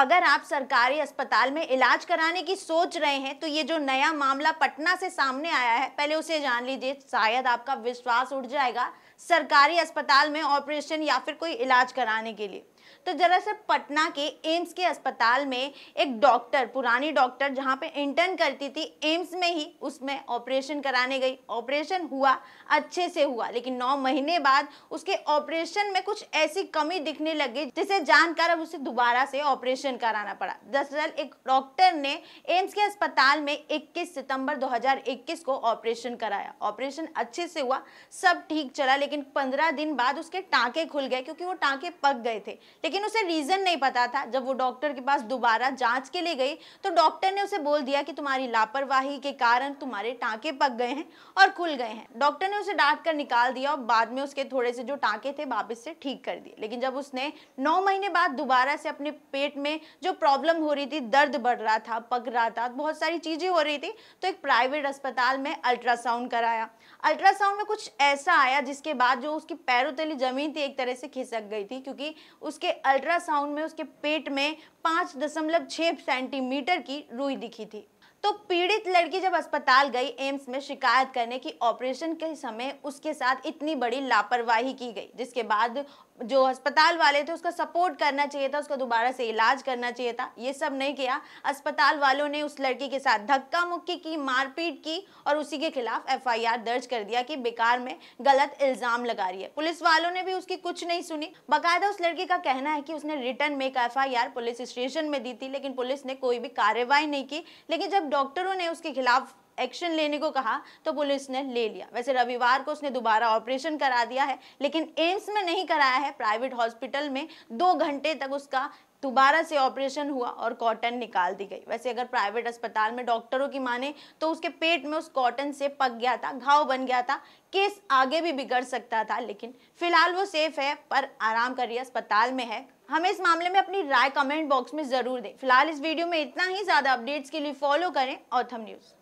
अगर आप सरकारी अस्पताल में इलाज कराने की सोच रहे हैं तो ये जो नया मामला पटना से सामने आया है पहले उसे जान लीजिए शायद आपका विश्वास उठ जाएगा सरकारी अस्पताल में ऑपरेशन या फिर कोई इलाज कराने के लिए तो दरअसल पटना के एम्स के अस्पताल में एक डॉक्टर पुरानी डॉक्टर जहाँ पे इंटर्न करती थी एम्स में ही उसमें ऑपरेशन कराने गई ऑपरेशन हुआ अच्छे से हुआ लेकिन नौ महीने बाद उसके ऑपरेशन में कुछ ऐसी कमी दिखने लगी जिसे जानकर अब उसे दोबारा से ऑपरेशन एडमिशन कराना पड़ा दरअसल एक डॉक्टर ने एम्स के अस्पताल में 21 सितंबर 2021 को ऑपरेशन कराया ऑपरेशन अच्छे से हुआ सब ठीक चला लेकिन 15 दिन बाद उसके टांके खुल गए क्योंकि वो टांके पक गए थे लेकिन उसे रीज़न नहीं पता था जब वो डॉक्टर के पास दोबारा जाँच के लिए गई तो डॉक्टर ने उसे बोल दिया कि तुम्हारी लापरवाही के कारण तुम्हारे टाँके पक गए हैं और खुल गए हैं डॉक्टर ने उसे डांट कर निकाल दिया और बाद में उसके थोड़े से जो टाँके थे वापस से ठीक कर दिए लेकिन जब उसने नौ महीने बाद दोबारा से अपने पेट में में जो प्रॉब्लम हो रही थी दर्द बढ़ रहा था पक रहा था बहुत सारी चीज़ें हो रही थी तो एक प्राइवेट अस्पताल में अल्ट्रासाउंड कराया अल्ट्रासाउंड में कुछ ऐसा आया जिसके बाद जो उसकी पैरों तली ज़मीन थी एक तरह से खिसक गई थी क्योंकि उसके अल्ट्रासाउंड में उसके पेट में पाँच दशमलव छः सेंटीमीटर की रुई दिखी थी तो पीड़ित लड़की जब अस्पताल गई एम्स में शिकायत करने की ऑपरेशन के समय उसके साथ इतनी बड़ी लापरवाही की गई जिसके बाद जो अस्पताल वाले थे उसका सपोर्ट करना चाहिए था उसका दोबारा से इलाज करना चाहिए था ये सब नहीं किया अस्पताल वालों ने उस लड़की के साथ धक्का मुक्की की मारपीट की और उसी के खिलाफ एफआईआर दर्ज कर दिया कि बेकार में गलत इल्ज़ाम लगा रही है पुलिस वालों ने भी उसकी कुछ नहीं सुनी बाकायदा उस लड़की का कहना है कि उसने रिटर्न में एक एफ पुलिस स्टेशन में दी थी लेकिन पुलिस ने कोई भी कार्रवाई नहीं की लेकिन जब डॉक्टरों ने उसके खिलाफ एक्शन लेने को कहा तो पुलिस ने ले लिया वैसे रविवार को उसने दोबारा ऑपरेशन करा दिया है लेकिन एम्स में नहीं कराया है प्राइवेट हॉस्पिटल में दो घंटे तक उसका दोबारा से ऑपरेशन हुआ और कॉटन निकाल दी गई वैसे अगर प्राइवेट अस्पताल में डॉक्टरों की माने तो उसके पेट में उस कॉटन से पक गया था घाव बन गया था केस आगे भी बिगड़ सकता था लेकिन फिलहाल वो सेफ है पर आराम कर रही अस्पताल में है हमें इस मामले में अपनी राय कमेंट बॉक्स में जरूर दें फिलहाल इस वीडियो में इतना ही ज़्यादा अपडेट्स के लिए फॉलो करें ऑथम न्यूज़